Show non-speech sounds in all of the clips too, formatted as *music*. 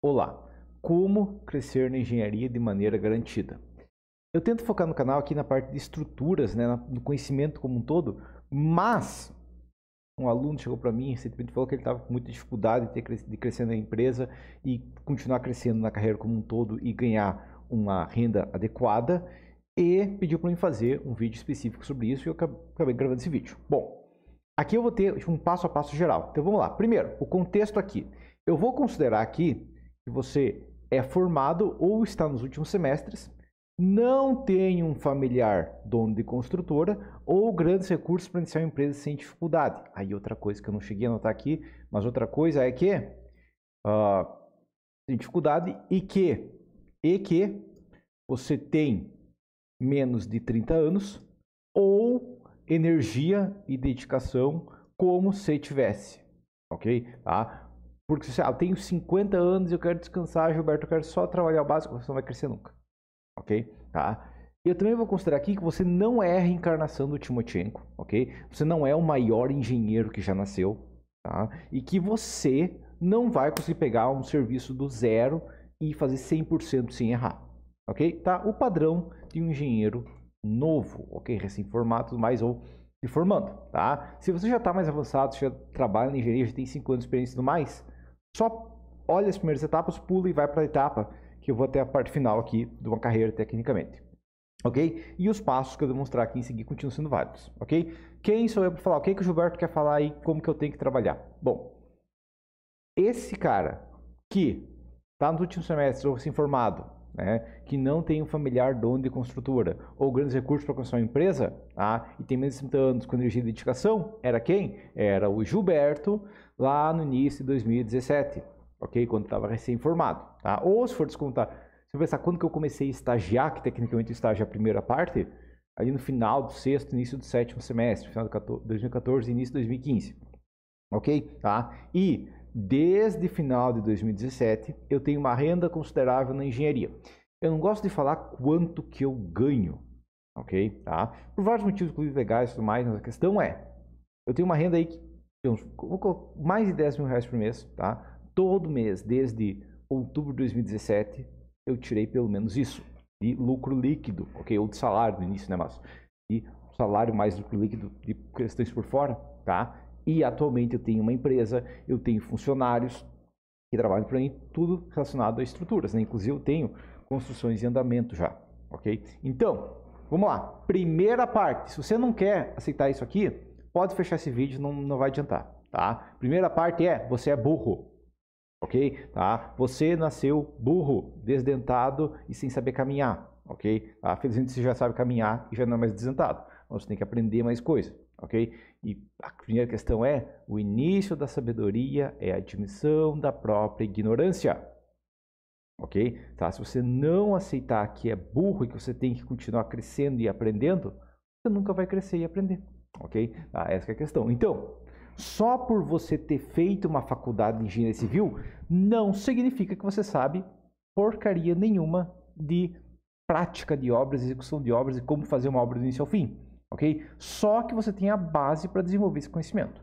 Olá, como crescer na engenharia de maneira garantida? Eu tento focar no canal aqui na parte de estruturas, né, no conhecimento como um todo, mas um aluno chegou para mim recentemente falou que ele estava com muita dificuldade de, de crescer na empresa e continuar crescendo na carreira como um todo e ganhar uma renda adequada e pediu para mim fazer um vídeo específico sobre isso e eu acabei gravando esse vídeo. Bom, aqui eu vou ter tipo, um passo a passo geral. Então vamos lá. Primeiro, o contexto aqui. Eu vou considerar aqui que você é formado ou está nos últimos semestres, não tem um familiar dono de construtora ou grandes recursos para iniciar uma empresa sem dificuldade. Aí outra coisa que eu não cheguei a anotar aqui, mas outra coisa é que uh, dificuldade e que e que você tem menos de 30 anos ou energia e dedicação como se tivesse, ok? Tá? Porque você, ah, eu tenho 50 anos e eu quero descansar, Gilberto, eu quero só trabalhar o básico, você não vai crescer nunca. Ok? Tá? Eu também vou considerar aqui que você não é a reencarnação do Timotchenko, ok? Você não é o maior engenheiro que já nasceu, tá? E que você não vai conseguir pegar um serviço do zero e fazer 100% sem errar, ok? Tá? O padrão de um engenheiro novo, ok? Recém-formado, mais ou se formando, tá? Se você já está mais avançado, já trabalha na engenharia, já tem 5 anos de experiência e tudo mais, só olha as primeiras etapas, pula e vai para a etapa que eu vou até a parte final aqui de uma carreira tecnicamente. Ok? E os passos que eu mostrar aqui em seguida continuam sendo válidos. Ok? Quem sou eu para falar? O que, é que o Gilberto quer falar e como que eu tenho que trabalhar? Bom, esse cara que está nos últimos semestres ou se formado né, que não tem um familiar dono de construtora ou grandes recursos para construir uma empresa, tá, e tem menos de 30 anos com energia de dedicação, era quem? Era o Gilberto, lá no início de 2017, ok? Quando estava recém-formado, tá? Ou se for descontar, se eu pensar quando que eu comecei a estagiar, que tecnicamente estágio é a primeira parte, ali no final do sexto, início do sétimo semestre, final de 2014 início de 2015, ok? Tá? E desde final de 2017, eu tenho uma renda considerável na engenharia. Eu não gosto de falar quanto que eu ganho, ok? Tá? Por vários motivos, inclusive legais e tudo mais, mas a questão é, eu tenho uma renda aí que mais de 10 mil reais por mês, tá? Todo mês, desde outubro de 2017, eu tirei pelo menos isso de lucro líquido, ok? Ou de salário no início, né, mas e salário mais lucro líquido de questões por fora, tá? E atualmente eu tenho uma empresa, eu tenho funcionários que trabalham para mim, tudo relacionado a estruturas, né? Inclusive eu tenho construções em andamento já, ok? Então, vamos lá. Primeira parte, se você não quer aceitar isso aqui, pode fechar esse vídeo, não, não vai adiantar, tá? Primeira parte é, você é burro, ok? Tá? Você nasceu burro, desdentado e sem saber caminhar, ok? Tá? Felizmente você já sabe caminhar e já não é mais desdentado. Então, você tem que aprender mais coisa, ok? E a primeira questão é: o início da sabedoria é a admissão da própria ignorância. Ok? Tá? Se você não aceitar que é burro e que você tem que continuar crescendo e aprendendo, você nunca vai crescer e aprender. Ok? Ah, essa é a questão. Então, só por você ter feito uma faculdade de engenharia civil, não significa que você sabe porcaria nenhuma de prática de obras, execução de obras e como fazer uma obra do início ao fim ok? Só que você tem a base para desenvolver esse conhecimento.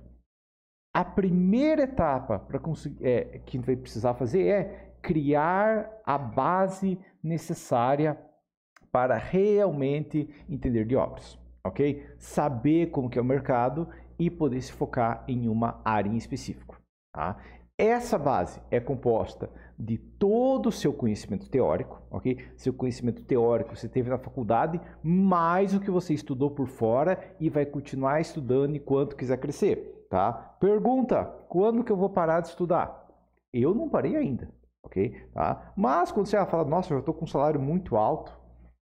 A primeira etapa para conseguir, é, que a gente vai precisar fazer é criar a base necessária para realmente entender de obras, ok? Saber como que é o mercado e poder se focar em uma área em específico. Tá? Essa base é composta de todo o seu conhecimento teórico, ok? Seu conhecimento teórico você teve na faculdade, mais o que você estudou por fora e vai continuar estudando enquanto quiser crescer, tá? Pergunta: quando que eu vou parar de estudar? Eu não parei ainda, ok? Tá? Mas quando você fala, nossa, eu estou com um salário muito alto,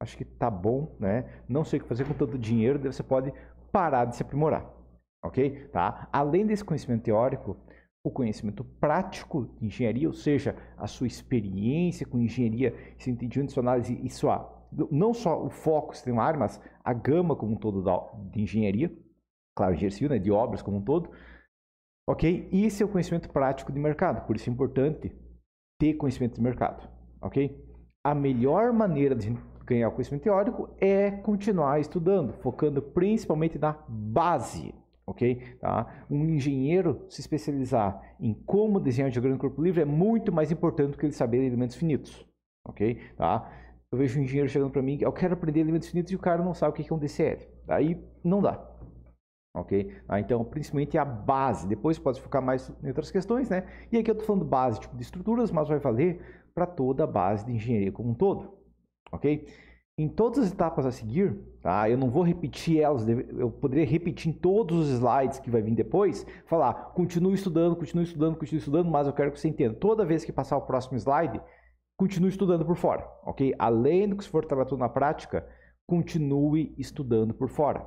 acho que tá bom, né? Não sei o que fazer com tanto dinheiro, você pode parar de se aprimorar, ok? Tá? Além desse conhecimento teórico, o conhecimento prático de engenharia, ou seja, a sua experiência com engenharia, seu entendimento de sua análise e sua, não só o foco disciplinar, mas a gama como um todo da, de engenharia, claro, engenharia civil, né, de obras como um todo, ok? E seu é conhecimento prático de mercado, por isso é importante ter conhecimento de mercado, ok? A melhor maneira de ganhar o conhecimento teórico é continuar estudando, focando principalmente na base ok? Tá? Um engenheiro se especializar em como desenhar um diagrama de corpo livre é muito mais importante do que ele saber elementos finitos, ok? Tá? Eu vejo um engenheiro chegando para mim, eu quero aprender elementos finitos e o cara não sabe o que é um DCL. Aí não dá, ok? Ah, então, principalmente a base. Depois pode focar mais em outras questões, né? E aqui eu estou falando base tipo de estruturas, mas vai valer para toda a base de engenharia como um todo, ok? Em todas as etapas a seguir, tá? eu não vou repetir elas, eu poderia repetir em todos os slides que vai vir depois, falar, continue estudando, continue estudando, continue estudando, mas eu quero que você entenda, toda vez que passar o próximo slide, continue estudando por fora, ok? Além do que se for tratado na prática, continue estudando por fora,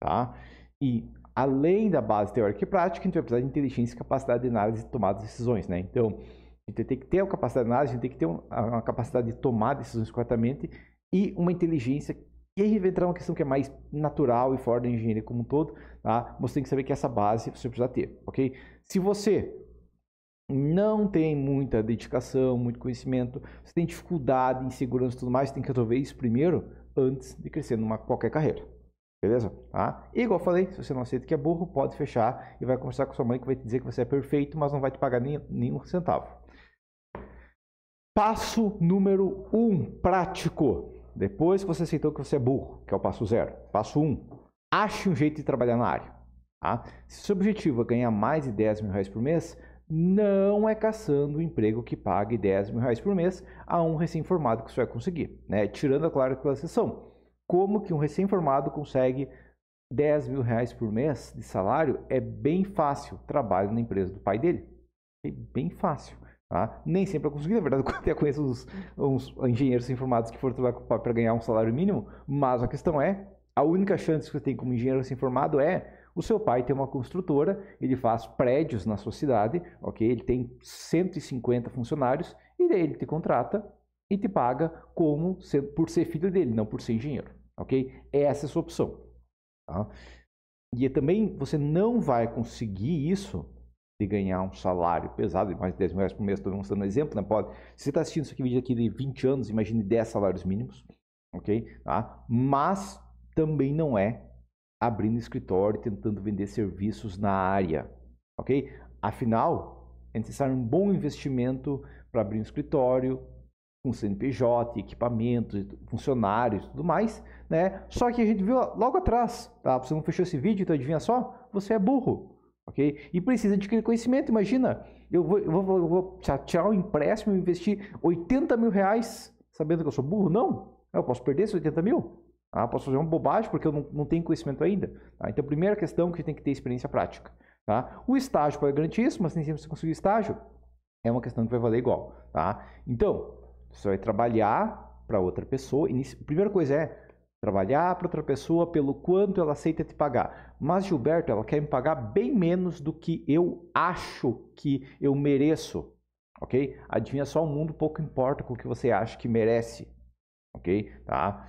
tá? E além da base teórica e prática, a gente vai precisar de inteligência, capacidade de análise e tomada de decisões, né? Então, a gente tem que ter a capacidade de análise, a gente tem que ter uma capacidade de tomar decisões corretamente e uma inteligência. E aí vai entrar uma questão que é mais natural e fora da engenharia como um todo, tá? Você tem que saber que essa base você precisa ter, ok? Se você não tem muita dedicação, muito conhecimento, você tem dificuldade, insegurança e tudo mais, você tem que resolver isso primeiro antes de crescer numa qualquer carreira. Beleza? Tá? E igual eu falei, se você não aceita que é burro, pode fechar e vai conversar com sua mãe que vai te dizer que você é perfeito, mas não vai te pagar nem, nenhum centavo. Passo número um, prático. Depois que você aceitou que você é burro, que é o passo zero. Passo um, ache um jeito de trabalhar na área. Tá? Se seu objetivo é ganhar mais de 10 mil reais por mês, não é caçando um emprego que pague 10 mil reais por mês a um recém-formado que você vai é conseguir. Né? Tirando, a é claro, aquela exceção. Como que um recém-formado consegue 10 mil reais por mês de salário? É bem fácil. Trabalho na empresa do pai dele. É bem fácil. Tá? Nem sempre eu consegui, na verdade, *laughs* eu até conheço uns, uns engenheiros informados que foram trabalhar para ganhar um salário mínimo, mas a questão é, a única chance que você tem como engenheiro informado é o seu pai tem uma construtora, ele faz prédios na sua cidade, ok? Ele tem 150 funcionários e daí ele te contrata e te paga como por ser filho dele, não por ser engenheiro, ok? Essa é a sua opção. Tá? E é também você não vai conseguir isso de ganhar um salário pesado, mais de 10 mil reais por mês, estou mostrando um exemplo, né? Pode. Se você está assistindo esse vídeo aqui de 20 anos, imagine 10 salários mínimos, ok? Tá? Mas também não é abrindo escritório e tentando vender serviços na área, ok? Afinal, é necessário um bom investimento para abrir um escritório, com CNPJ, equipamentos, funcionários, tudo mais, né? Só que a gente viu logo atrás, tá? Você não fechou esse vídeo, então adivinha só? Você é burro ok? E precisa adquirir conhecimento. Imagina, eu vou, eu vou, eu vou chatear um empréstimo e investir 80 mil reais sabendo que eu sou burro? Não. Ah, eu posso perder esses 80 mil. Ah, posso fazer uma bobagem porque eu não, não tenho conhecimento ainda. Tá, então, primeira questão é que tem que ter experiência prática. Tá? O estágio pode garantir isso, mas nem sempre você conseguir estágio. É uma questão que vai valer igual. Tá? Então, você vai trabalhar para outra pessoa. Primeira coisa é, trabalhar para outra pessoa pelo quanto ela aceita te pagar. Mas Gilberto, ela quer me pagar bem menos do que eu acho que eu mereço, ok? Adivinha só, o mundo pouco importa com o que você acha que merece, ok? Tá?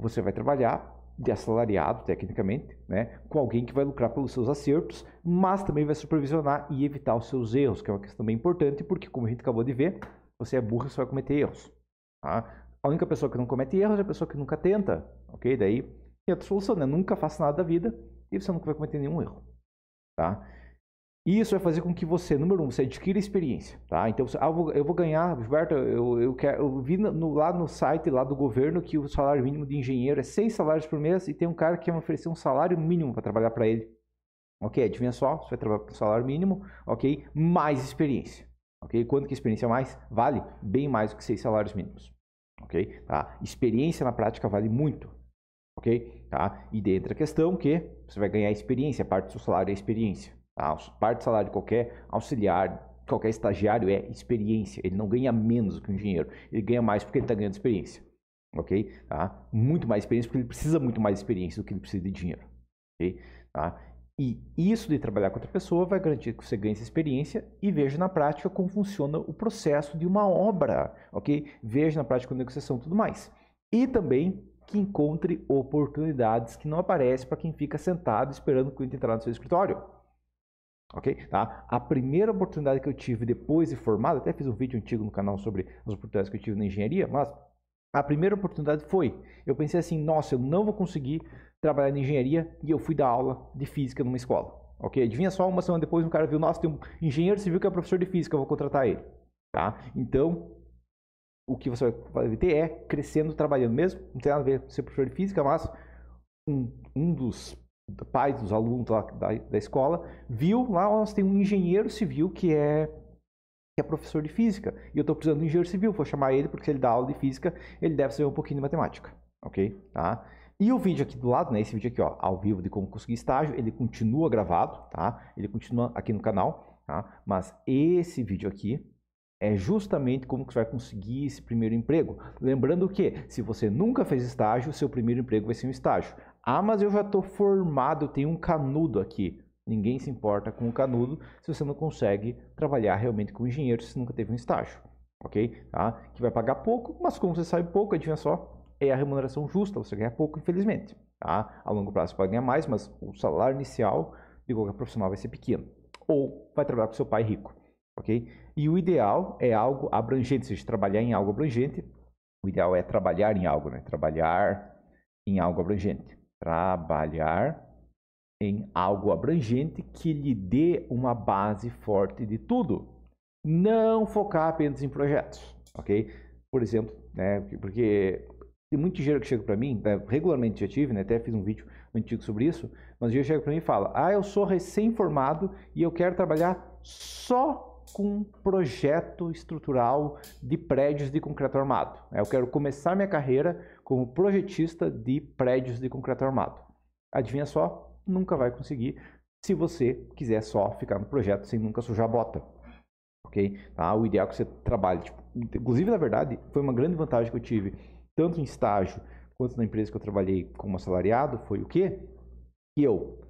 Você vai trabalhar de assalariado, tecnicamente, né? com alguém que vai lucrar pelos seus acertos, mas também vai supervisionar e evitar os seus erros, que é uma questão bem importante, porque como a gente acabou de ver, você é burro e só vai cometer erros. Tá? A única pessoa que não comete erros é a pessoa que nunca tenta, ok? Daí tem outra solução, né? Nunca faça nada da vida e você nunca vai cometer nenhum erro, tá? E isso vai fazer com que você, número um, você adquira experiência, tá? Então, você, ah, eu, vou, eu, vou, ganhar, Gilberto, eu, eu, quero, eu vi no, lá no site lá do governo que o salário mínimo de engenheiro é seis salários por mês e tem um cara que quer me oferecer um salário mínimo para trabalhar para ele. Ok, adivinha só, você vai trabalhar com salário mínimo, ok, mais experiência. Ok, quanto que experiência mais? Vale bem mais do que seis salários mínimos ok? Tá? Experiência na prática vale muito, ok? Tá? E dentro da questão que você vai ganhar experiência, parte do seu salário é experiência, tá? Parte do salário de qualquer auxiliar, qualquer estagiário é experiência. Ele não ganha menos que um engenheiro, ele ganha mais porque ele está ganhando experiência, ok? Tá? Muito mais experiência porque ele precisa muito mais experiência do que ele precisa de dinheiro, ok? Tá? E isso de trabalhar com outra pessoa vai garantir que você ganhe essa experiência e veja na prática como funciona o processo de uma obra, ok? Veja na prática a negociação e tudo mais. E também que encontre oportunidades que não aparecem para quem fica sentado esperando o cliente entrar no seu escritório. Ok? Tá? A primeira oportunidade que eu tive depois de formado, até fiz um vídeo antigo no canal sobre as oportunidades que eu tive na engenharia, mas a primeira oportunidade foi, eu pensei assim, nossa, eu não vou conseguir trabalhar na engenharia e eu fui dar aula de física numa escola. Ok, adivinha só, uma semana depois um cara viu, nossa, tem um engenheiro civil que é professor de física, eu vou contratar ele. Tá? Então, o que você vai ter é crescendo, trabalhando mesmo. Não tem nada a ver ser professor de física, mas um, um dos pais dos alunos lá da, da escola viu lá, nós tem um engenheiro civil que é que é professor de física, e eu estou precisando de um engenheiro civil, vou chamar ele porque ele dá aula de física, ele deve saber um pouquinho de matemática, ok? Tá? E o vídeo aqui do lado, né, esse vídeo aqui, ó, ao vivo de como conseguir estágio, ele continua gravado, tá? Ele continua aqui no canal, tá? Mas esse vídeo aqui é justamente como que você vai conseguir esse primeiro emprego. Lembrando que se você nunca fez estágio, seu primeiro emprego vai ser um estágio. Ah, mas eu já estou formado, eu tenho um canudo aqui. Ninguém se importa com o canudo se você não consegue trabalhar realmente com engenheiro, se nunca teve um estágio, ok? Tá? Que vai pagar pouco, mas como você sabe pouco, adivinha só, é a remuneração justa, você ganha pouco, infelizmente. Tá? A longo prazo você pode ganhar mais, mas o salário inicial de qualquer profissional vai ser pequeno. Ou vai trabalhar com seu pai rico, ok? E o ideal é algo abrangente, ou seja, trabalhar em algo abrangente. O ideal é trabalhar em algo, né? Trabalhar em algo abrangente. Trabalhar em algo abrangente que lhe dê uma base forte de tudo. Não focar apenas em projetos, ok? Por exemplo, né, porque tem muito dinheiro que chega para mim, né, regularmente já tive, né, até fiz um vídeo antigo sobre isso, mas o dinheiro chega para mim e fala, ah, eu sou recém-formado e eu quero trabalhar só com projeto estrutural de prédios de concreto armado. Eu quero começar minha carreira como projetista de prédios de concreto armado. Adivinha só? nunca vai conseguir se você quiser só ficar no projeto sem nunca sujar a bota. Ok? ah O ideal é que você trabalhe. Tipo, inclusive, na verdade, foi uma grande vantagem que eu tive, tanto em estágio quanto na empresa que eu trabalhei como assalariado, foi o quê? Que eu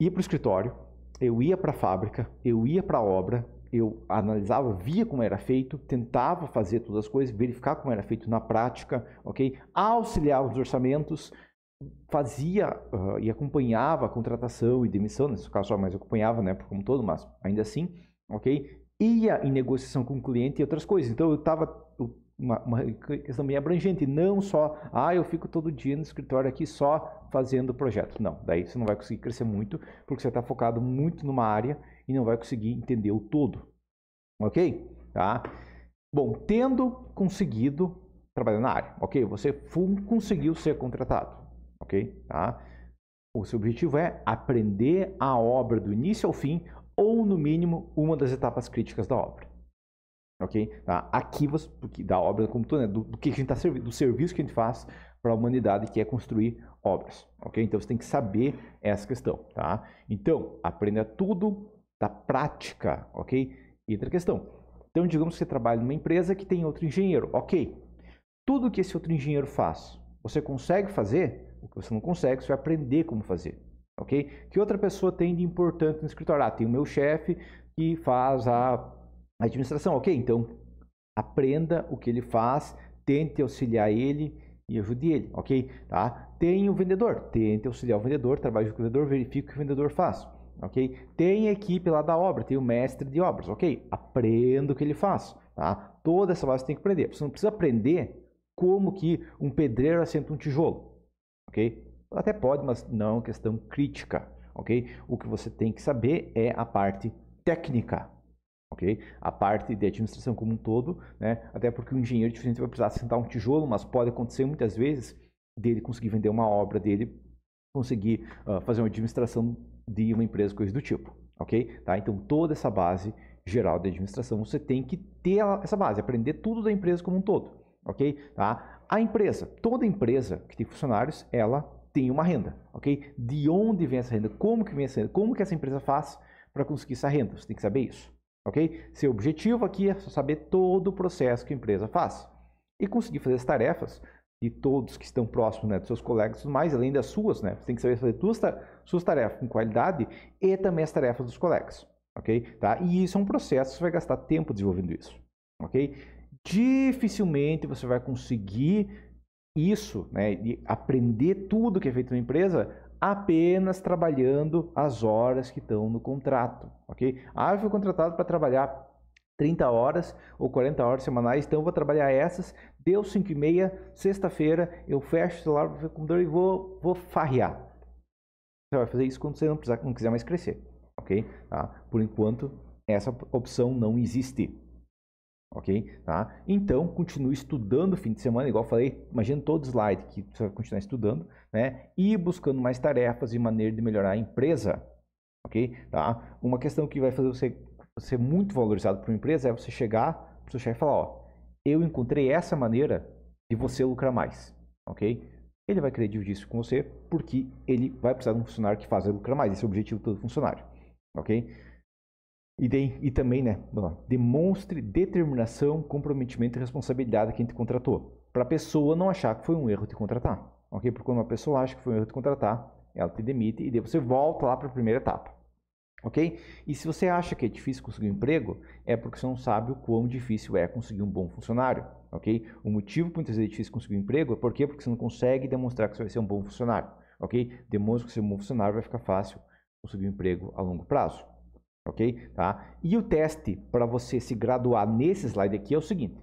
ia para o escritório, eu ia para a fábrica, eu ia para a obra, eu analisava, via como era feito, tentava fazer todas as coisas, verificar como era feito na prática, ok? Auxiliava os orçamentos, fazia uh, e acompanhava a contratação e demissão, nesse caso mais acompanhava, né, como todo, mas ainda assim, ok? Ia em negociação com o cliente e outras coisas. Então eu estava uma, uma, questão bem abrangente, não só, ah, eu fico todo dia no escritório aqui só fazendo projeto. Não, daí você não vai conseguir crescer muito, porque você está focado muito numa área e não vai conseguir entender o todo. Ok? Tá? Bom, tendo conseguido trabalhar na área, ok? Você conseguiu ser contratado ok? Tá? O seu objetivo é aprender a obra do início ao fim ou, no mínimo, uma das etapas críticas da obra. Ok? Tá? Aqui, você, da obra como todo, né? do, do, que a gente está servindo, do serviço que a gente faz para a humanidade, que é construir obras. Ok? Então, você tem que saber essa questão. Tá? Então, aprenda tudo da prática. Ok? E outra questão. Então, digamos que você trabalha numa empresa que tem outro engenheiro. Ok. Tudo que esse outro engenheiro faz, você consegue fazer? O que você não consegue, você vai aprender como fazer. Ok? Que outra pessoa tem de importante no escritório? Ah, tem o meu chefe que faz a administração. Ok, então aprenda o que ele faz, tente auxiliar ele e ajude ele. Ok? Tá? Tem o vendedor, tente auxiliar o vendedor, trabalhe com o vendedor, verifique o que o vendedor faz. Ok? Tem a equipe lá da obra, tem o mestre de obras. Ok? Aprenda o que ele faz. Tá? Toda essa base você tem que aprender. Você não precisa aprender como que um pedreiro assenta um tijolo ok? Até pode, mas não é uma questão crítica, ok? O que você tem que saber é a parte técnica, ok? A parte de administração como um todo, né? Até porque o engenheiro diferente vai precisar sentar um tijolo, mas pode acontecer muitas vezes dele conseguir vender uma obra, dele conseguir uh, fazer uma administração de uma empresa, coisa do tipo, ok? Tá? Então toda essa base geral de administração você tem que ter essa base, aprender tudo da empresa como um todo, ok? Tá? a empresa, toda empresa que tem funcionários, ela tem uma renda, ok? De onde vem essa renda? Como que vem essa renda? Como que essa empresa faz para conseguir essa renda? Você tem que saber isso, ok? Seu objetivo aqui é saber todo o processo que a empresa faz e conseguir fazer as tarefas de todos que estão próximos, né, dos seus colegas, mais além das suas, né? Você tem que saber fazer suas, suas tarefas com qualidade e também as tarefas dos colegas, ok? Tá? E isso é um processo, você vai gastar tempo desenvolvendo isso, ok? dificilmente você vai conseguir isso, né, de aprender tudo que é feito na empresa apenas trabalhando as horas que estão no contrato, ok? Ah, eu fui contratado para trabalhar 30 horas ou 40 horas semanais, então vou trabalhar essas, deu 5 e meia, sexta-feira eu fecho o celular para o computador e vou, vou farrear. Você vai fazer isso quando você não, precisar, não quiser mais crescer, ok? Ah, por enquanto, essa opção não existe, Ok? Tá? Então, continue estudando o fim de semana, igual falei, imagina todo slide que você vai continuar estudando, né? E buscando mais tarefas e maneira de melhorar a empresa. Ok? Tá? Uma questão que vai fazer você ser muito valorizado para uma empresa é você chegar para o seu chefe e falar: Ó, eu encontrei essa maneira de você lucrar mais. Ok? Ele vai querer dividir isso com você porque ele vai precisar de um funcionário que faça lucrar mais. Esse é o objetivo de todo funcionário. Ok? E, de, e também, né, demonstre determinação, comprometimento e responsabilidade quem te contratou. Para a pessoa não achar que foi um erro te contratar. Ok? Porque quando uma pessoa acha que foi um erro te contratar, ela te demite e daí você volta lá para a primeira etapa. Ok? E se você acha que é difícil conseguir um emprego, é porque você não sabe o quão difícil é conseguir um bom funcionário. Ok? O motivo por muitas vezes é difícil conseguir um emprego é porque, porque você não consegue demonstrar que você vai ser um bom funcionário. Ok? Demonstra que ser um bom funcionário vai ficar fácil conseguir um emprego a longo prazo ok? Tá? E o teste para você se graduar nesse slide aqui é o seguinte: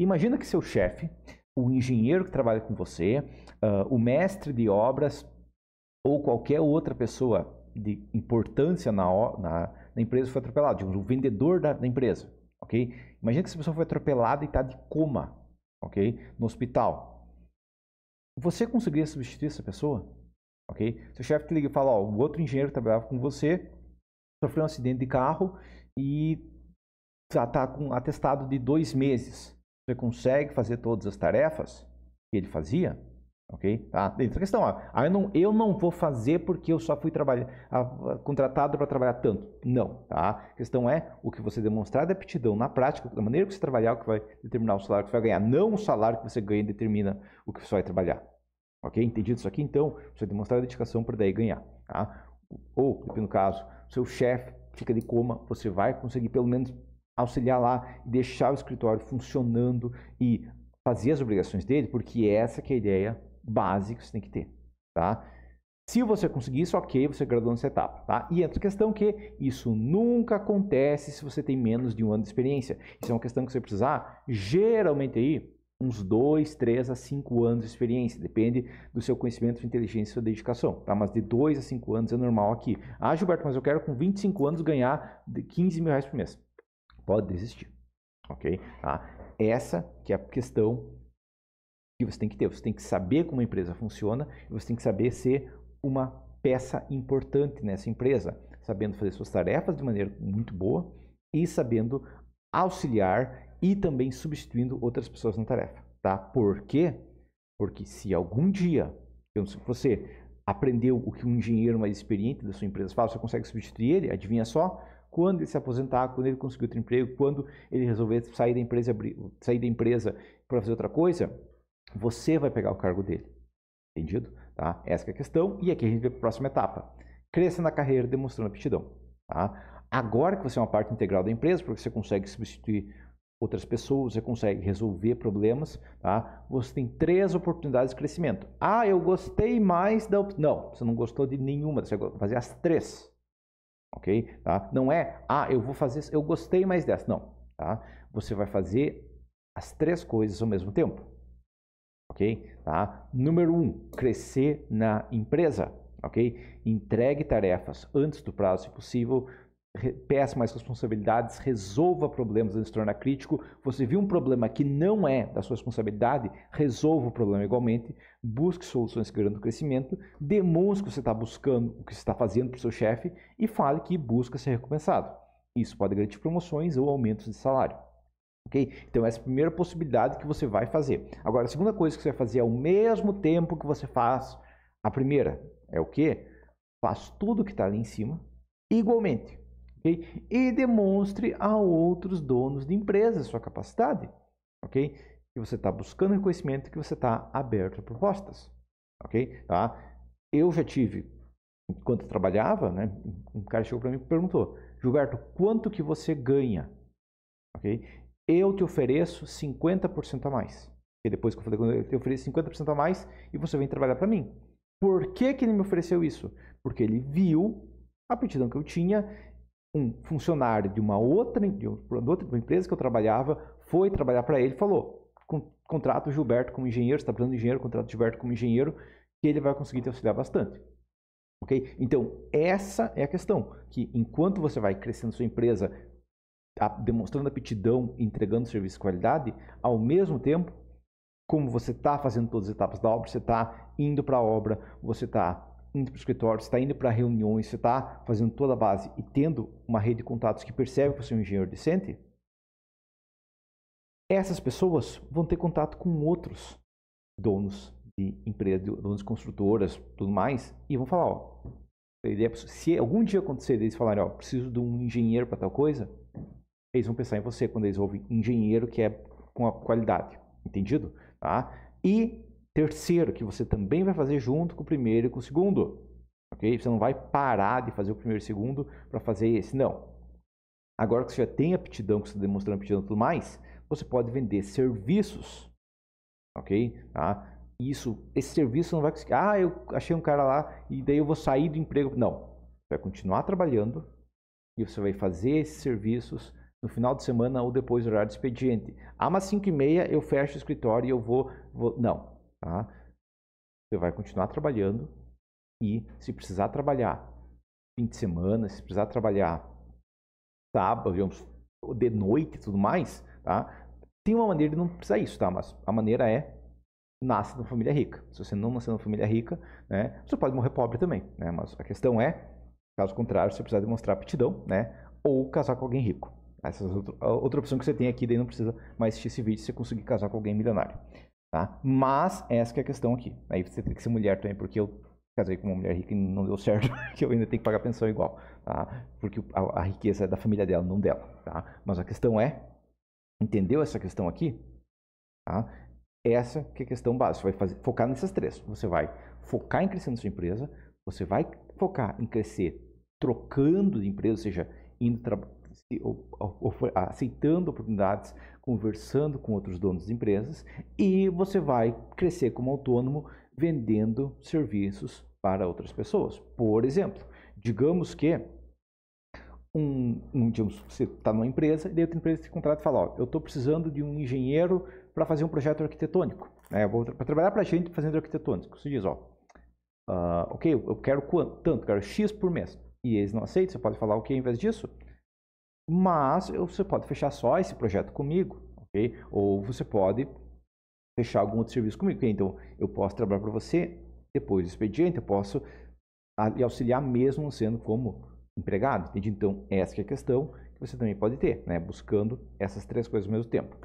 imagina que seu chefe, o engenheiro que trabalha com você, uh, o mestre de obras ou qualquer outra pessoa de importância na, na, na empresa foi atropelado, digamos, o vendedor da, da empresa, ok? Imagina que essa pessoa foi atropelada e está de coma, ok? No hospital. Você conseguiria substituir essa pessoa? Ok? Seu chefe te liga e fala, ó, o outro engenheiro que trabalhava com você sofreu um acidente de carro e já está com atestado de dois meses. Você consegue fazer todas as tarefas que ele fazia? Ok? Tá? da questão, ó, ah, eu, não, eu não vou fazer porque eu só fui trabalhar, contratado para trabalhar tanto. Não, tá? A questão é o que você demonstrar de aptidão na prática, da maneira que você trabalhar, o que vai determinar o salário que você vai ganhar. Não o salário que você ganha determina o que você vai trabalhar. Ok? Entendido isso aqui? Então, você demonstrar dedicação para daí ganhar. Tá? Ou, no caso, seu chefe fica de coma, você vai conseguir pelo menos auxiliar lá, deixar o escritório funcionando e fazer as obrigações dele, porque essa é a ideia básica que você tem que ter, tá? Se você conseguir isso, ok, você graduou nessa etapa, tá? E entra a questão que isso nunca acontece se você tem menos de um ano de experiência. Isso é uma questão que você precisar, geralmente aí, uns dois, três a 5 anos de experiência, depende do seu conhecimento, sua inteligência e sua dedicação, tá? Mas de 2 a 5 anos é normal aqui. Ah, Gilberto, mas eu quero com 25 anos ganhar 15 mil reais por mês. Pode desistir, ok? Tá? Essa que é a questão que você tem que ter. Você tem que saber como a empresa funciona e você tem que saber ser uma peça importante nessa empresa, sabendo fazer suas tarefas de maneira muito boa e sabendo auxiliar e também substituindo outras pessoas na tarefa, tá? Por quê? Porque se algum dia, eu não sei, você aprendeu o que um engenheiro mais experiente da sua empresa faz, você consegue substituir ele, adivinha só? Quando ele se aposentar, quando ele conseguir outro emprego, quando ele resolver sair da empresa, sair da empresa para fazer outra coisa, você vai pegar o cargo dele. Entendido? Tá? Essa é a questão. E aqui a gente vê a próxima etapa. Cresça na carreira demonstrando aptidão. Tá? Agora que você é uma parte integral da empresa, porque você consegue substituir outras pessoas, você consegue resolver problemas, tá? Você tem três oportunidades de crescimento. Ah, eu gostei mais da não, você não gostou de nenhuma, você vai fazer as três. OK? Tá? Não é, ah, eu vou fazer, eu gostei mais dessa, não, tá? Você vai fazer as três coisas ao mesmo tempo. OK? Tá? Número um, crescer na empresa, OK? Entregue tarefas antes do prazo, se possível péssimas responsabilidades, resolva problemas antes de se tornar crítico. Você viu um problema que não é da sua responsabilidade, resolva o problema igualmente, busque soluções que garantam crescimento, demonstre que você está buscando o que você está fazendo para o seu chefe e fale que busca ser recompensado. Isso pode garantir promoções ou aumentos de salário. Okay? Então, essa é a primeira possibilidade que você vai fazer. Agora, a segunda coisa que você vai fazer ao mesmo tempo que você faz a primeira é o que? Faz tudo que está ali em cima igualmente okay? e demonstre a outros donos de empresas sua capacidade, ok? Que você está buscando reconhecimento, que você está aberto a propostas, ok? Tá? Eu já tive, enquanto trabalhava, né? Um cara chegou para mim e perguntou, Gilberto, quanto que você ganha, ok? Eu te ofereço 50% a mais. E depois que eu falei com ele, eu te ofereço 50% a mais e você vem trabalhar para mim. Por que, que ele me ofereceu isso? Porque ele viu a aptidão que eu tinha um funcionário de uma outra, de outra empresa que eu trabalhava foi trabalhar para ele e falou: contrata o Gilberto como engenheiro, está precisando de engenheiro, contrata o Gilberto como engenheiro, que ele vai conseguir te auxiliar bastante. Ok? Então, essa é a questão. Que enquanto você vai crescendo sua empresa, demonstrando aptidão, entregando serviço de qualidade, ao mesmo tempo, como você está fazendo todas as etapas da obra, você está indo para a obra, você está indo para o escritório, você está indo para reuniões, você está fazendo toda a base e tendo uma rede de contatos que percebe que você é um engenheiro decente, essas pessoas vão ter contato com outros donos de empresas, donos de construtoras, tudo mais, e vão falar, ó, é se algum dia acontecer eles falarem, ó, preciso de um engenheiro para tal coisa, eles vão pensar em você quando eles ouvem engenheiro que é com a qualidade, entendido? Tá? E terceiro, que você também vai fazer junto com o primeiro e com o segundo. Ok? Você não vai parar de fazer o primeiro e o segundo para fazer esse, não. Agora que você já tem aptidão, que você está demonstrando aptidão e tudo mais, você pode vender serviços. Ok? Tá? Isso, esse serviço não vai conseguir. Ah, eu achei um cara lá e daí eu vou sair do emprego. Não. vai continuar trabalhando e você vai fazer esses serviços no final de semana ou depois do horário de expediente. Ah, mas 5 e meia eu fecho o escritório e eu vou, vou... Não. Tá? Você vai continuar trabalhando e se precisar trabalhar fim de semana, se precisar trabalhar sábado, digamos, de noite e tudo mais, tá? Tem uma maneira de não precisar isso, tá? Mas a maneira é nasce numa família rica. Se você não nascer numa família rica, né, você pode morrer pobre também, né? Mas a questão é, caso contrário, você precisa demonstrar aptidão, né? Ou casar com alguém rico. Essa é outra, outra opção que você tem aqui, daí não precisa mais assistir esse vídeo se você conseguir casar com alguém milionário. Tá? Mas essa é a questão aqui. Aí você tem que ser mulher também, porque eu casei com uma mulher rica e não deu certo, *laughs* que eu ainda tenho que pagar pensão igual, tá? Porque a, a, riqueza é da família dela, não dela, tá? Mas a questão é, entendeu essa questão aqui? Tá? Essa que é a questão básica. Você vai fazer, focar nessas três. Você vai focar em crescer na sua empresa, você vai focar em crescer trocando de empresa, ou seja, indo aceitando oportunidades, conversando com outros donos de empresas e você vai crescer como autônomo vendendo serviços para outras pessoas. Por exemplo, digamos que um, um digamos, você está numa empresa e daí outra empresa te contrata e fala, ó, eu estou precisando de um engenheiro para fazer um projeto arquitetônico, né? para trabalhar para a gente fazendo arquitetônico. Você diz, ó, uh, ok, eu quero quanto? Tanto, quero X por mês. E eles não aceitam, você pode falar, ok, ao invés disso, mas você pode fechar só esse projeto comigo, ok? Ou você pode fechar algum outro serviço comigo. Então, eu posso trabalhar para você depois do expediente, eu posso lhe auxiliar mesmo sendo como empregado, entende? Então, essa é a questão que você também pode ter, né? Buscando essas três coisas ao mesmo tempo.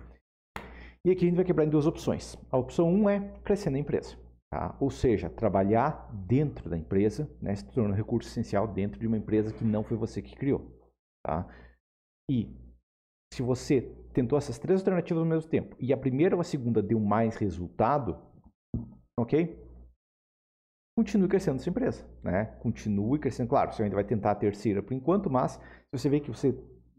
E aqui a gente vai quebrar em duas opções. A opção 1 um é crescer na empresa, tá? ou seja, trabalhar dentro da empresa, né? se tornando recurso essencial dentro de uma empresa que não foi você que criou. Tá? E se você tentou essas três alternativas ao mesmo tempo e a primeira ou a segunda deu mais resultado, ok? Continue crescendo sua empresa, né? Continue crescendo. Claro, você ainda vai tentar a terceira por enquanto, mas se você vê que você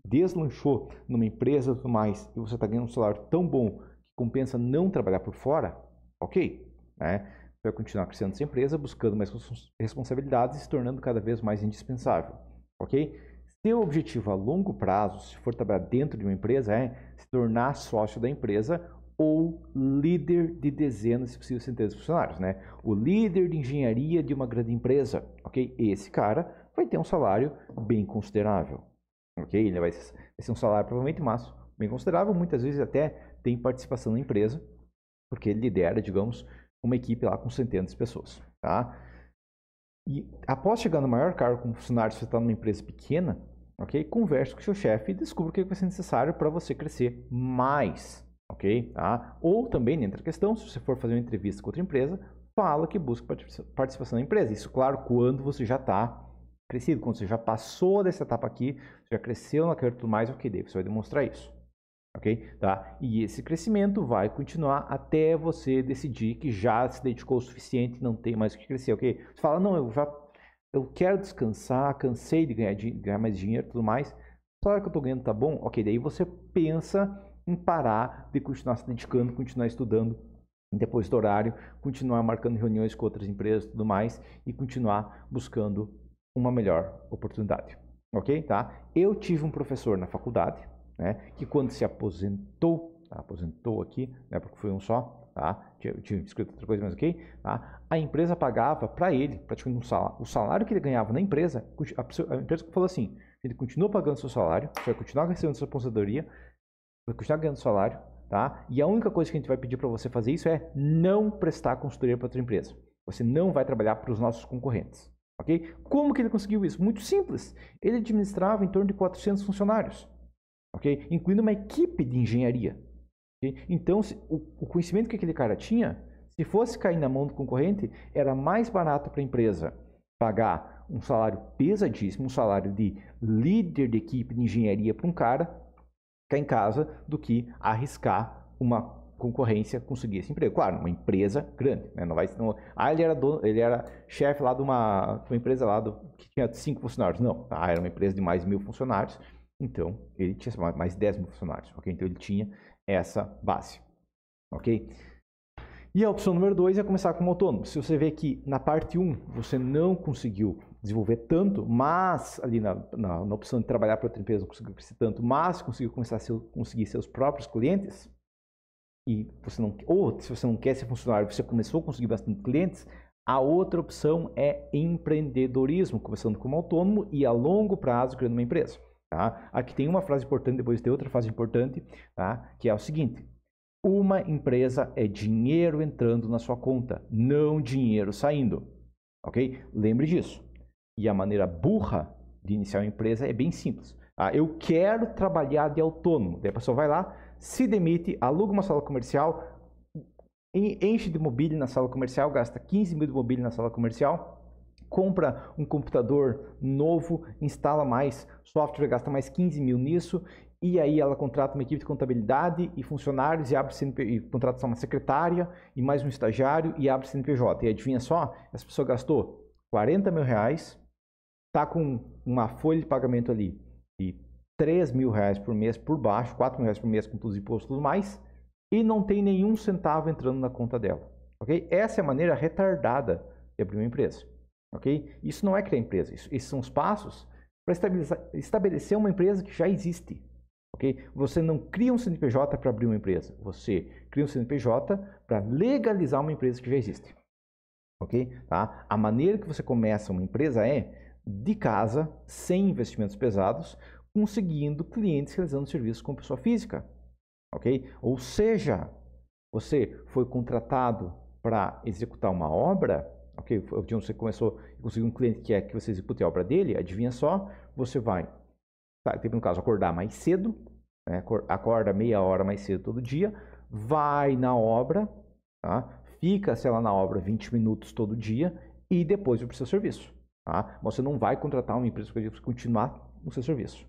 deslanchou numa empresa e tudo mais e você está ganhando um salário tão bom que compensa não trabalhar por fora, ok? Né? Você vai continuar crescendo sua empresa, buscando mais responsabilidades e se tornando cada vez mais indispensável, ok? Seu objetivo a longo prazo, se for trabalhar dentro de uma empresa, é se tornar sócio da empresa ou líder de dezenas, se possível, centenas de funcionários, né? O líder de engenharia de uma grande empresa, ok? Esse cara vai ter um salário bem considerável, ok? Ele vai ser um salário provavelmente máximo, bem considerável, muitas vezes até tem participação na empresa, porque ele lidera, digamos, uma equipe lá com centenas de pessoas, tá? E após chegar no maior cargo como funcionário, se você está numa empresa pequena, ok? Converse com seu chefe e descubra o que vai ser necessário para você crescer mais, ok? Tá? Ou também, entra a questão, se você for fazer uma entrevista com outra empresa, fala que busca participação na empresa. Isso, claro, quando você já está crescido, quando você já passou dessa etapa aqui, já cresceu naquela e tudo mais, ok, daí você vai demonstrar isso. Ok? Tá? E esse crescimento vai continuar até você decidir que já se dedicou o suficiente e não tem mais o que crescer, ok? Você fala, não, eu já eu quero descansar, cansei de ganhar, de ganhar mais dinheiro e tudo mais, só que eu estou ganhando tá bom? Ok, daí você pensa em parar de continuar se dedicando, continuar estudando depois do horário, continuar marcando reuniões com outras empresas e tudo mais e continuar buscando uma melhor oportunidade, ok? Tá? Eu tive um professor na faculdade, né, que quando se aposentou, aposentou aqui, né, porque foi um só, tá? Tinha, escrito outra coisa, mas ok? Tá? A empresa pagava para ele, praticamente tipo, um salário, o salário que ele ganhava na empresa, a, empresa falou assim, ele continua pagando seu salário, você vai continuar recebendo sua aposentadoria, vai continuar ganhando salário, tá? E a única coisa que a gente vai pedir para você fazer isso é não prestar consultoria para outra empresa. Você não vai trabalhar para os nossos concorrentes, ok? Como que ele conseguiu isso? Muito simples. Ele administrava em torno de 400 funcionários, ok? Incluindo uma equipe de engenharia, então, o conhecimento que aquele cara tinha, se fosse cair na mão do concorrente, era mais barato para a empresa pagar um salário pesadíssimo, um salário de líder de equipe de engenharia para um cara ficar em casa, do que arriscar uma concorrência conseguir esse emprego. Claro, uma empresa grande, né? Não vai, não, ah, ele era, dono, ele era chefe lá de uma, uma empresa lá do, que tinha cinco funcionários. Não, ah, era uma empresa de mais mil funcionários. Então, ele tinha mais 10 mil funcionários. Okay? Então, ele tinha essa base, ok? E a opção número 2 é começar como autônomo. Se você vê que na parte 1 um, você não conseguiu desenvolver tanto, mas ali na, na, na opção de trabalhar para outra empresa não conseguiu crescer tanto, mas conseguiu começar a seu, conseguir seus próprios clientes, e você não, ou se você não quer ser funcionário, você começou a conseguir bastante clientes, a outra opção é empreendedorismo, começando como autônomo e a longo prazo criando uma empresa. Tá? Aqui tem uma frase importante, depois tem outra frase importante, tá? que é o seguinte: uma empresa é dinheiro entrando na sua conta, não dinheiro saindo. Ok? Lembre disso. E a maneira burra de iniciar uma empresa é bem simples. Ah, eu quero trabalhar de autônomo. Daí a pessoa vai lá, se demite, aluga uma sala comercial, enche de mobília na sala comercial, gasta 15 mil de mobília na sala comercial compra um computador novo, instala mais software, gasta mais 15 mil nisso, e aí ela contrata uma equipe de contabilidade e funcionários e abre CNP, e contrata só uma secretária e mais um estagiário e abre CNPJ. E adivinha só, essa pessoa gastou 40 mil reais, tá com uma folha de pagamento ali de 3 mil reais por mês por baixo, 4 mil reais por mês com todos os impostos e tudo mais, e não tem nenhum centavo entrando na conta dela. Ok? Essa é a maneira retardada de abrir uma empresa. Ok? Isso não é criar empresa. Isso, esses são os passos para estabelecer uma empresa que já existe. Ok? Você não cria um CNPJ para abrir uma empresa. Você cria um CNPJ para legalizar uma empresa que já existe. Ok? Tá? A maneira que você começa uma empresa é de casa, sem investimentos pesados, conseguindo clientes realizando serviços com pessoa física. Ok? Ou seja, você foi contratado para executar uma obra, Ok, onde você começou a conseguir um cliente que é que você execute a obra dele, adivinha só, você vai, tá, no caso, acordar mais cedo, né, acorda meia hora mais cedo todo dia, vai na obra, tá, fica, sei lá, na obra 20 minutos todo dia e depois vai para o seu serviço. Tá? Você não vai contratar uma empresa para continuar no seu serviço.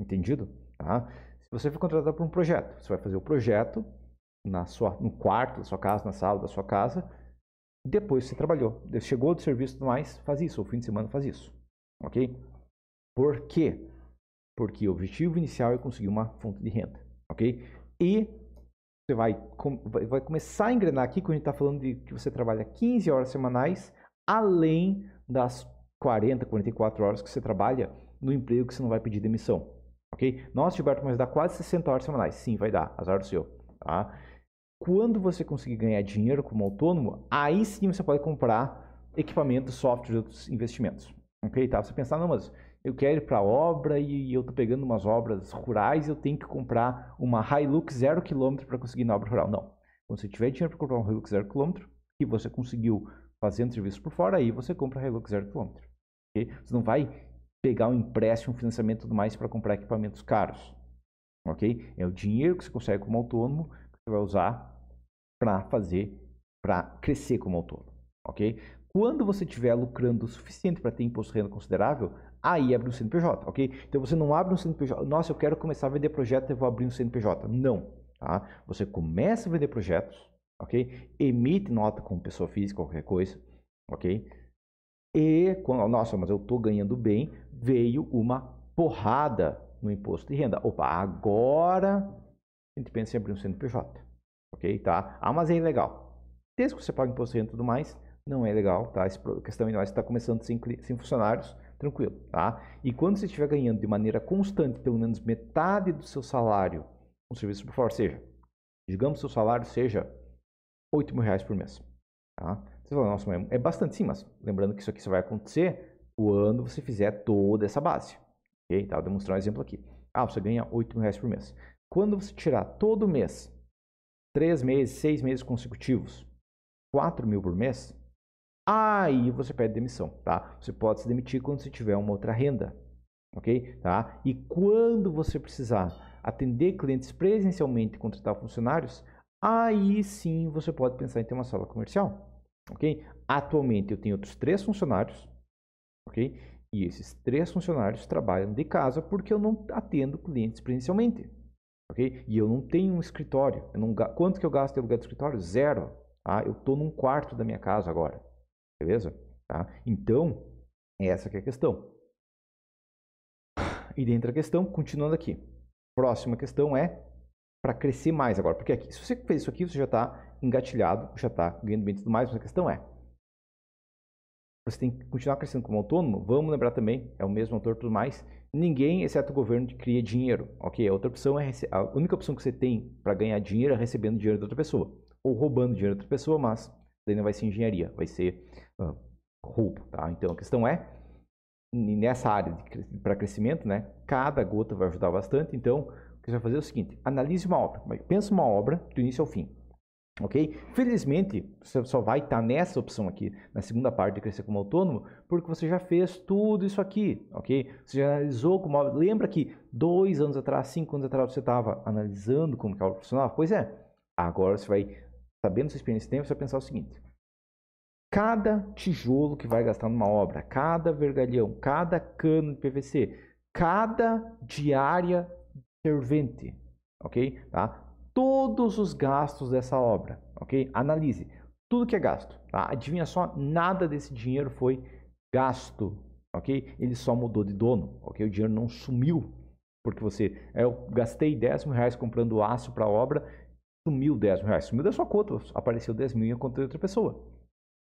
Entendido? Tá? Se você for contratado para um projeto, você vai fazer o projeto na sua, no quarto da sua casa, na sala da sua casa, depois você trabalhou. Chegou do serviço mais, faz isso. O fim de semana faz isso. Ok? Por quê? Porque o objetivo inicial é conseguir uma fonte de renda. Ok? E você vai, vai começar a engrenar aqui quando a gente está falando de que você trabalha 15 horas semanais, além das 40, 44 horas que você trabalha no emprego que você não vai pedir demissão. Ok? Nossa, Gilberto, mas dá quase 60 horas semanais. Sim, vai dar. Azar do seu. Tá? Quando você conseguir ganhar dinheiro como autônomo, aí sim você pode comprar equipamentos, softwares e outros investimentos. Ok? Tá? Você pensar, não, mas eu quero ir para obra e eu estou pegando umas obras rurais, eu tenho que comprar uma Hilux zero quilômetro para conseguir na obra rural. Não. Quando você tiver dinheiro para comprar um Hilux zero quilômetro, e você conseguiu fazendo serviço por fora, aí você compra a Hilux zero quilômetro. Você não vai pegar um empréstimo, um financiamento e tudo mais para comprar equipamentos caros. Ok? É o dinheiro que você consegue como autônomo você vai usar para fazer, para crescer como autônomo, ok? Quando você estiver lucrando o suficiente para ter imposto de renda considerável, aí abre um CNPJ, ok? Então você não abre um CNPJ, nossa, eu quero começar a vender projeto, e vou abrir um CNPJ. Não, tá? Você começa a vender projetos, ok? Emite nota como pessoa física, qualquer coisa, ok? E, quando, nossa, mas eu estou ganhando bem, veio uma porrada no imposto de renda. Opa, agora a gente pensa sempre no CNPJ, ok? Tá? Ah, mas é ilegal. Desde que você paga imposto e tudo mais, não é legal, tá? Essa questão ainda mais está começando sem, sem funcionários, tranquilo, tá? E quando você estiver ganhando de maneira constante pelo menos metade do seu salário um serviço por fora, seja, digamos que o seu salário seja 8 mil reais por mês, tá? Você fala, nossa, é, é bastante sim, mas lembrando que isso aqui só vai acontecer quando você fizer toda essa base, ok? Tá? Vou demonstrar um exemplo aqui. Ah, você ganha 8 mil reais por mês. Quando você tirar todo mês, três meses, seis meses consecutivos, quatro mil por mês, aí você pede demissão, tá? Você pode se demitir quando você tiver uma outra renda, ok? Tá? E quando você precisar atender clientes presencialmente e contratar funcionários, aí sim você pode pensar em ter uma sala comercial, ok? Atualmente eu tenho outros três funcionários, ok? E esses três funcionários trabalham de casa porque eu não atendo clientes presencialmente ok? E eu não tenho um escritório. Não, quanto que eu gasto em aluguel de escritório? Zero. Ah, Eu estou num quarto da minha casa agora, beleza? Tá? Então, essa que é a questão. E dentro da questão, continuando aqui. Próxima questão é para crescer mais agora. Porque aqui, se você fez isso aqui, você já está engatilhado, já está ganhando bem e tudo mais, mas a questão é, você tem que continuar crescendo como autônomo. Vamos lembrar também, é o mesmo autor e tudo mais, Ninguém, exceto o governo, cria dinheiro, ok? A outra opção é a única opção que você tem para ganhar dinheiro é recebendo dinheiro de outra pessoa ou roubando dinheiro de outra pessoa, mas daí não vai ser engenharia, vai ser uh, roubo, tá? Então a questão é nessa área para crescimento, né? Cada gota vai ajudar bastante. Então o que você vai fazer é o seguinte: analise uma obra, pensa uma obra do início ao fim. Ok? Felizmente, você só vai estar tá nessa opção aqui, na segunda parte de crescer como autônomo, porque você já fez tudo isso aqui, ok? Você já analisou como... Lembra que dois anos atrás, cinco anos atrás, você estava analisando como que é a aula funcionava? Pois é. Agora você vai, sabendo sua experiência tem, você vai pensar o seguinte. Cada tijolo que vai gastar numa obra, cada vergalhão, cada cano de PVC, cada diária servente, ok? Tá? todos os gastos dessa obra, ok? Analise tudo que é gasto, tá? Adivinha só, nada desse dinheiro foi gasto, ok? Ele só mudou de dono, ok? O dinheiro não sumiu, porque você, é, eu gastei 10 mil reais comprando aço para a obra, sumiu 10 mil reais, sumiu da sua conta, apareceu 10 mil em conta de outra pessoa,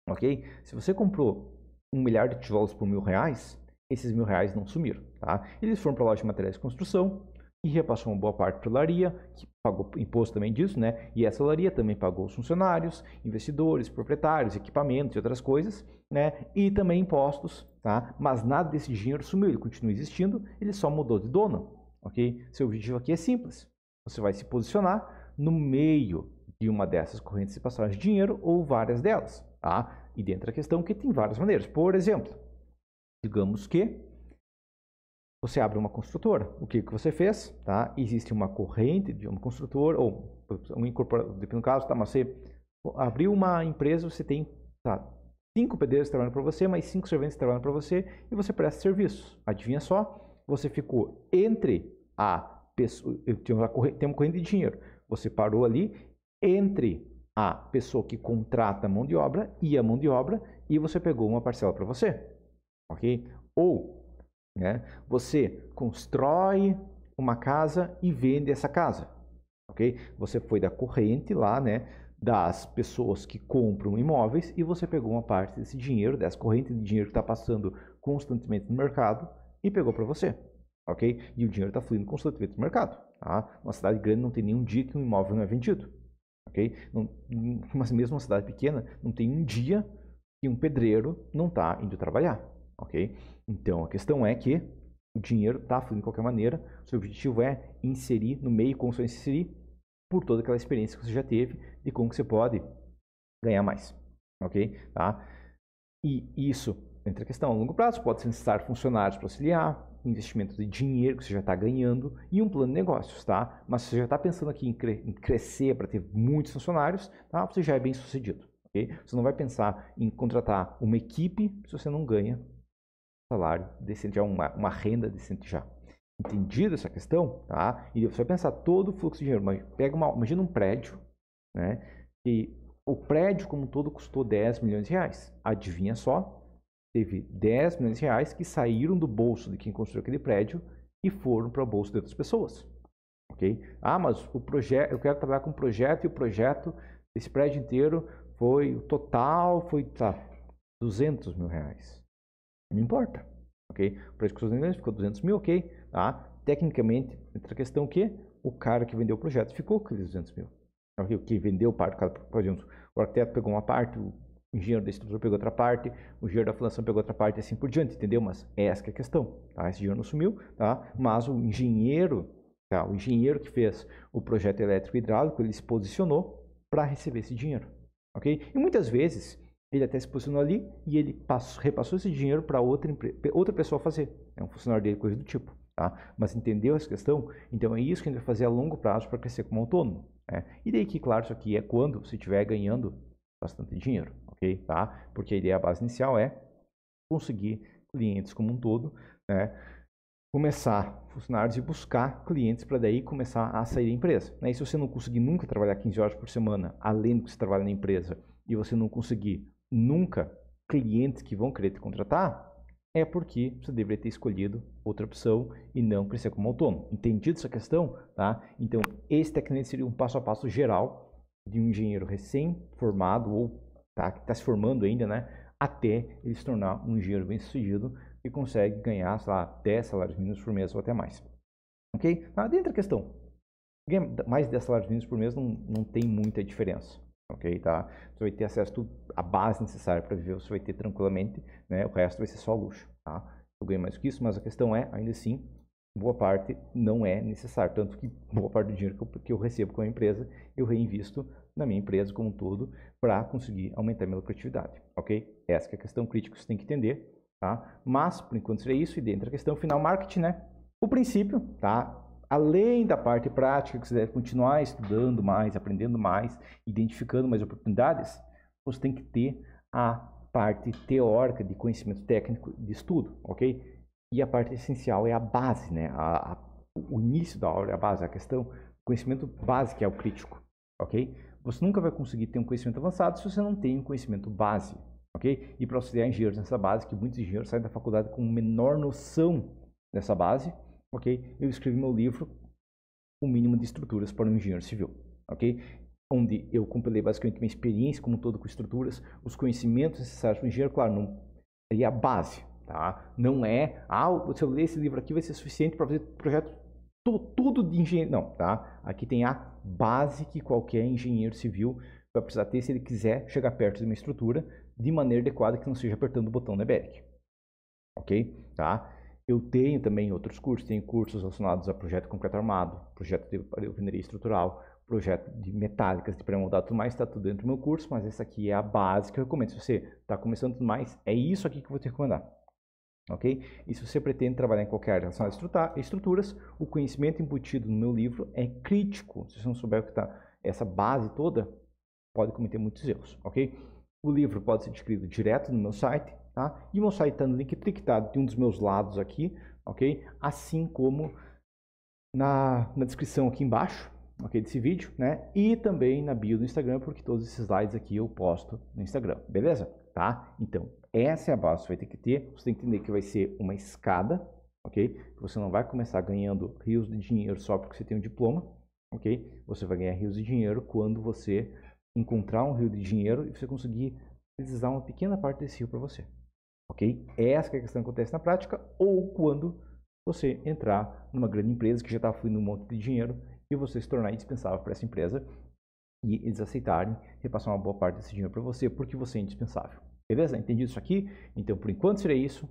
ok? Se você comprou um milhar de tijolos por mil reais, esses mil reais não sumiram, tá? Eles foram para a loja de materiais de construção, e repassou uma boa parte para a Laria, que pagou imposto também disso, né? E essa Laria também pagou os funcionários, investidores, proprietários, equipamentos e outras coisas, né? E também impostos, tá? Mas nada desse dinheiro sumiu, ele continua existindo, ele só mudou de dono, ok? Seu objetivo aqui é simples. Você vai se posicionar no meio de uma dessas correntes de passagem de dinheiro ou várias delas, tá? E dentro da questão que tem várias maneiras. Por exemplo, digamos que você abre uma construtora. O que, que você fez? Tá? Existe uma corrente de uma construtora, ou um incorporador, depende do caso, tá? mas você abriu uma empresa, você tem tá, cinco pedreiros trabalhando para você, mais cinco serventes trabalhando para você, e você presta serviço. Adivinha só? Você ficou entre a pessoa. Eh, tem uma corrente de dinheiro. Você parou ali entre a pessoa que contrata a mão de obra e a mão de obra, e você pegou uma parcela para você. Ok? Ou né? Você constrói uma casa e vende essa casa, ok? Você foi da corrente lá, né? Das pessoas que compram imóveis e você pegou uma parte desse dinheiro, dessa corrente de dinheiro que está passando constantemente no mercado e pegou para você, ok? E o dinheiro está fluindo constantemente no mercado, tá? Uma cidade grande não tem nenhum dia que um imóvel não é vendido, ok? Não, *laughs* mas mesmo uma cidade pequena não tem um dia que um pedreiro não está indo trabalhar, ok? Então, a questão é que o dinheiro está fluindo de qualquer maneira, seu objetivo é inserir no meio como você inserir por toda aquela experiência que você já teve e como que você pode ganhar mais, ok? Tá? E isso entra a questão a longo prazo, pode ser necessário funcionários para auxiliar, investimento de dinheiro que você já está ganhando e um plano de negócios, tá? Mas se você já está pensando aqui em, cre em crescer para ter muitos funcionários, tá? Você já é bem sucedido, ok? Você não vai pensar em contratar uma equipe se você não ganha salário decente, já uma, uma renda decente já. Entendido essa questão? Tá? E você vai pensar todo o fluxo de dinheiro. Mas pega uma, imagina um prédio, né? E o prédio como um todo custou 10 milhões de reais. Adivinha só? Teve 10 milhões de reais que saíram do bolso de quem construiu aquele prédio e foram para o bolso de outras pessoas. Ok? Ah, mas o projeto, eu quero trabalhar com um projeto e o projeto, esse prédio inteiro foi o total, foi tá, 200 mil reais. Não importa, ok? O preço custou 200 ficou 200 mil, ok? Tá? Tecnicamente, entra a questão que o cara que vendeu o projeto ficou com 200 mil. Ah, okay? O que vendeu parte, por exemplo, o arquiteto pegou uma parte, o engenheiro da estrutura pegou outra parte, o engenheiro da fundação pegou outra parte e assim por diante, entendeu? Mas é essa é a questão, tá? Esse dinheiro não sumiu, tá? Mas o engenheiro, tá? O engenheiro que fez o projeto elétrico hidráulico, ele se posicionou para receber esse dinheiro, ok? E muitas vezes ele até se posicionou ali e ele passou, repassou esse dinheiro para outra, outra pessoa fazer. É um funcionário dele, coisa do tipo. Tá? Mas entendeu essa questão? Então é isso que a gente vai fazer a longo prazo para crescer como autônomo. Né? E daí que, claro, isso aqui é quando você estiver ganhando bastante dinheiro, ok? Tá? Porque a ideia, a base inicial é conseguir clientes como um todo, né? começar funcionários e buscar clientes para daí começar a sair da empresa. Né? E se você não conseguir nunca trabalhar 15 horas por semana, além do que você trabalha na empresa, e você não conseguir nunca clientes que vão querer te contratar, é porque você deveria ter escolhido outra opção e não crescer como autônomo. Entendido essa questão? Tá? Então, esse tecnicamente seria um passo a passo geral de um engenheiro recém-formado ou tá, que está se formando ainda, né? Até ele se tornar um engenheiro bem-sucedido e consegue ganhar, sei lá, 10 salários mínimos por mês ou até mais. Ok? Ah, dentro da questão, mais 10 salários mínimos por mês não, não tem muita diferença ok? Tá? Você vai ter acesso à base necessária para viver, você vai ter tranquilamente, né? O resto vai ser só luxo, tá? Eu ganho mais que isso, mas a questão é, ainda assim, boa parte não é necessário, tanto que boa parte do dinheiro que eu, que eu recebo com a empresa, eu reinvisto na minha empresa como um todo para conseguir aumentar minha lucratividade, ok? Essa é a questão crítica que você tem que entender, tá? Mas, por enquanto, seria isso, e dentro da questão final, marketing, né? O princípio, tá? além da parte prática, que você deve continuar estudando mais, aprendendo mais, identificando mais oportunidades, você tem que ter a parte teórica de conhecimento técnico de estudo, ok? E a parte essencial é a base, né? A, a, o início da aula é a base, a questão, o conhecimento base que é o crítico, ok? Você nunca vai conseguir ter um conhecimento avançado se você não tem um conhecimento base, ok? E para auxiliar engenheiros nessa base, que muitos engenheiros saem da faculdade com menor noção dessa base, ok? Eu escrevi meu livro, O Mínimo de Estruturas para um Engenheiro Civil, ok? Onde eu compilei basicamente minha experiência como todo com estruturas, os conhecimentos necessários para um engenheiro, claro, não, é a base, tá? Não é, ah, se eu ler esse livro aqui vai ser suficiente para fazer projeto todo tudo de engenheiro, não, tá? Aqui tem a base que qualquer engenheiro civil vai precisar ter se ele quiser chegar perto de uma estrutura de maneira adequada que não seja apertando o botão da EBEC. Ok? Tá? Eu tenho também outros cursos, tenho cursos relacionados a projeto concreto armado, projeto de alvenaria estrutural, projeto de metálicas, de pré-moldado, tudo mais, está tudo dentro do meu curso, mas essa aqui é a base que eu recomendo. Se você está começando tudo mais, é isso aqui que eu vou te recomendar. Ok? E se você pretende trabalhar em qualquer área relacionada a estruturas, o conhecimento embutido no meu livro é crítico. Se você não souber o que está essa base toda, pode cometer muitos erros. Ok? O livro pode ser adquirido direto no meu site, Tá? E vão sair tá no link que de um dos meus lados aqui, ok? Assim como na, na descrição aqui embaixo, ok? Desse vídeo, né? E também na bio do Instagram, porque todos esses slides aqui eu posto no Instagram, beleza? Tá? Então, essa é a base que você vai ter que ter. Você tem que entender que vai ser uma escada, ok? Você não vai começar ganhando rios de dinheiro só porque você tem um diploma, ok? Você vai ganhar rios de dinheiro quando você encontrar um rio de dinheiro e você conseguir precisar uma pequena parte desse rio para você. Ok? Essa é a questão que acontece na prática ou quando você entrar numa grande empresa que já está fluindo um monte de dinheiro e você se tornar indispensável para essa empresa e eles aceitarem repassar uma boa parte desse dinheiro para você porque você é indispensável. Beleza? Entendido isso aqui? Então, por enquanto seria isso.